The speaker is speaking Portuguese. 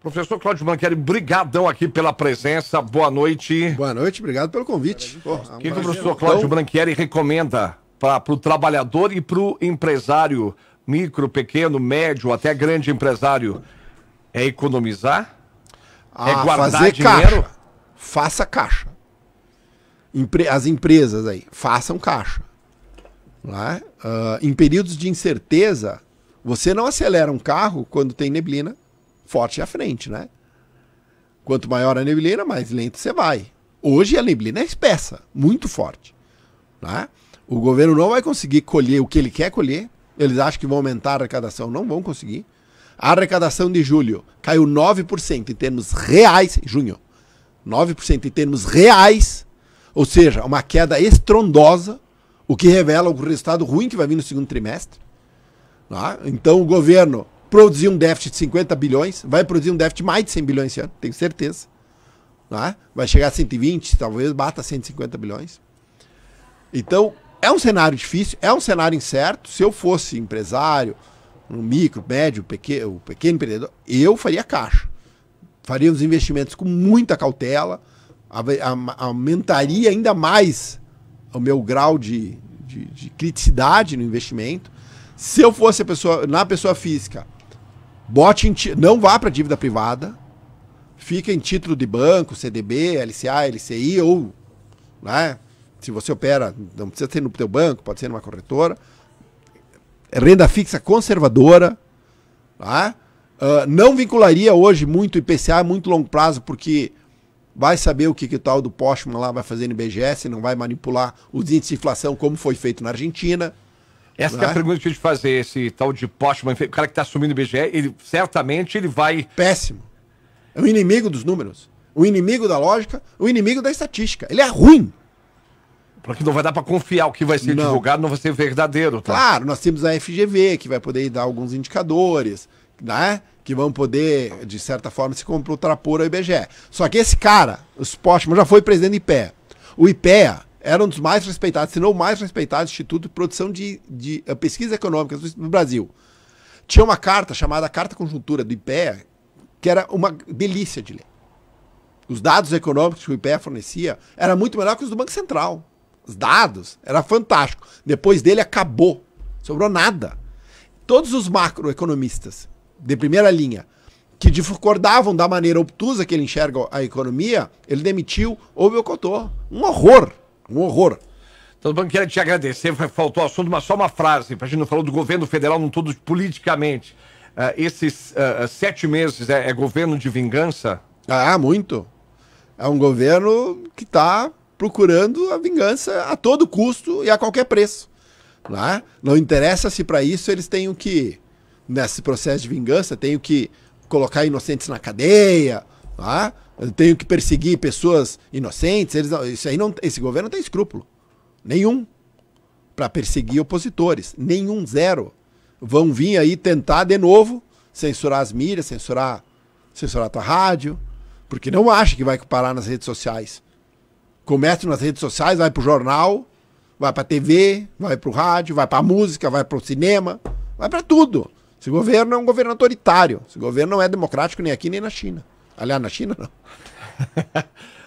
Professor Cláudio Manqueri, brigadão aqui pela presença, boa noite. Boa noite, obrigado pelo convite. É o que, que o professor Cláudio então... Branchieri recomenda para o trabalhador e para o empresário, micro, pequeno, médio, até grande empresário? É economizar? Ah, é guardar fazer dinheiro? Caixa. Faça caixa. As empresas aí, façam caixa. uh, em períodos de incerteza, você não acelera um carro quando tem neblina forte à frente, né? Quanto maior a neblina, mais lento você vai. Hoje a neblina é espessa, muito forte. Né? O governo não vai conseguir colher o que ele quer colher. Eles acham que vão aumentar a arrecadação, não vão conseguir. A arrecadação de julho caiu 9% em termos reais, junho. 9% em termos reais, ou seja, uma queda estrondosa, o que revela o resultado ruim que vai vir no segundo trimestre. Né? Então o governo produzir um déficit de 50 bilhões, vai produzir um déficit mais de 100 bilhões esse ano, tenho certeza. Né? Vai chegar a 120, talvez bata 150 bilhões. Então, é um cenário difícil, é um cenário incerto. Se eu fosse empresário, um micro, médio, pequeno, pequeno empreendedor, eu faria caixa. Faria os investimentos com muita cautela, aumentaria ainda mais o meu grau de, de, de criticidade no investimento. Se eu fosse pessoa, na pessoa física, Bote em não vá para dívida privada. Fica em título de banco, CDB, LCA, LCI ou, né? Se você opera, não precisa ser no teu banco, pode ser numa corretora. Renda fixa conservadora, tá? Uh, não vincularia hoje muito IPCA, muito longo prazo, porque vai saber o que, que o tal do Postman lá vai fazer no IBGS, não vai manipular os índices de inflação como foi feito na Argentina. Essa é? é a pergunta que eu te fazer, esse tal de Postman, o cara que está assumindo o IBGE, ele certamente ele vai. Péssimo. É o inimigo dos números, o inimigo da lógica, o inimigo da estatística. Ele é ruim. Porque não vai dar para confiar o que vai ser não. divulgado, não vai ser verdadeiro. Tá? Claro, nós temos a FGV, que vai poder dar alguns indicadores, né? Que vão poder, de certa forma, se contrapor ao IBGE. Só que esse cara, o Spotman, já foi presidente do IPEA. O IPEA era um dos mais respeitados, se não o mais respeitado Instituto de Produção de, de uh, eh, Pesquisas Econômicas do, Brasil. Tinha uma carta chamada Carta Conjuntura do IPEA, que era uma delícia de ler. Os dados econômicos que o IPEA fornecia era muito melhor que os do Banco Central. Os dados, era fantástico. Depois dele acabou, sobrou nada. Todos os macroeconomistas de primeira linha que discordavam da maneira obtusa que ele enxerga a economia, ele demitiu ou boicotou. Um horror. Um horror. Então, Banco, quero te agradecer. Faltou o assunto, mas só uma frase. A gente não falou do governo federal não todo politicamente. Uh, esses uh, sete meses é, é, governo de vingança? Ah, muito. É um governo que está procurando a vingança a todo custo e a qualquer preço. Né? Não interessa se para isso eles têm que, nesse processo de vingança, têm que colocar inocentes na cadeia, né? tenho que perseguir pessoas inocentes. Eles, isso aí não, esse governo não tem escrúpulo nenhum para perseguir opositores, nenhum zero. Vão vir aí tentar de novo censurar as mídias, censurar, censurar a tua rádio, porque não acha que vai parar nas redes sociais. Começa nas redes sociais, vai pro jornal, vai pra TV, vai pro rádio, vai pra música, vai pro cinema, vai para tudo. Esse governo é um governo autoritário. Esse governo não é democrático nem aqui nem na China. Aliás, na China não.